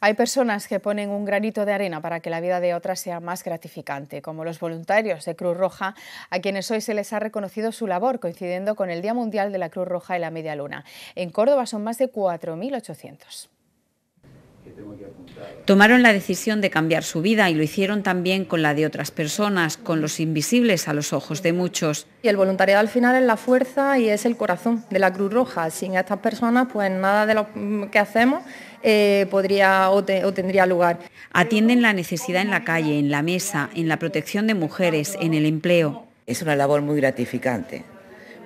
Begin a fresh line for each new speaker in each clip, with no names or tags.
Hay personas que ponen un granito de arena para que la vida de otras sea más gratificante, como los voluntarios de Cruz Roja, a quienes hoy se les ha reconocido su labor, coincidiendo con el Día Mundial de la Cruz Roja y la Media Luna. En Córdoba son más de 4.800.
Tomaron la decisión de cambiar su vida y lo hicieron también con la de otras personas, con los invisibles a los ojos de muchos.
Y el voluntariado al final es la fuerza y es el corazón de la Cruz Roja. Sin estas personas, pues nada de lo que hacemos eh, podría o, tendría lugar.
Atienden la necesidad en la calle, en la mesa, en la protección de mujeres, en el empleo. Es una labor muy gratificante,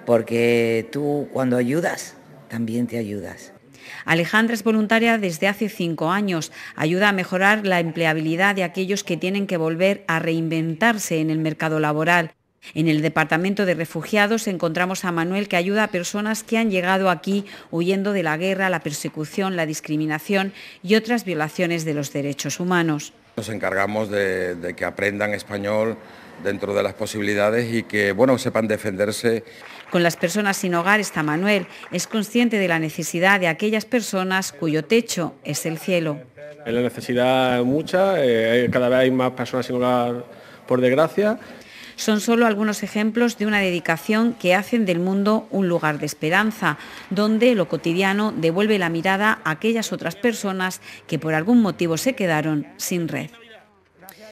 porque tú cuando ayudas, también te ayudas. Alejandra es voluntaria desde hace cinco años. Ayuda a mejorar la empleabilidad de aquellos que tienen que volver a reinventarse en el mercado laboral. En el Departamento de Refugiados encontramos a Manuel que ayuda a personas que han llegado aquí huyendo de la guerra, la persecución, la discriminación y otras violaciones de los derechos humanos.
Nos encargamos de, que aprendan español dentro de las posibilidades y que bueno, sepan defenderse. Con las personas sin
hogar está Manuel. Es consciente de la necesidad de aquellas personas cuyo techo es el
cielo. La necesidad es mucha, eh, cada vez hay más personas sin hogar por desgracia.
Son solo algunos ejemplos de una dedicación que hacen del mundo un lugar de esperanza, donde lo cotidiano devuelve la mirada a aquellas otras personas que por algún motivo se quedaron sin red.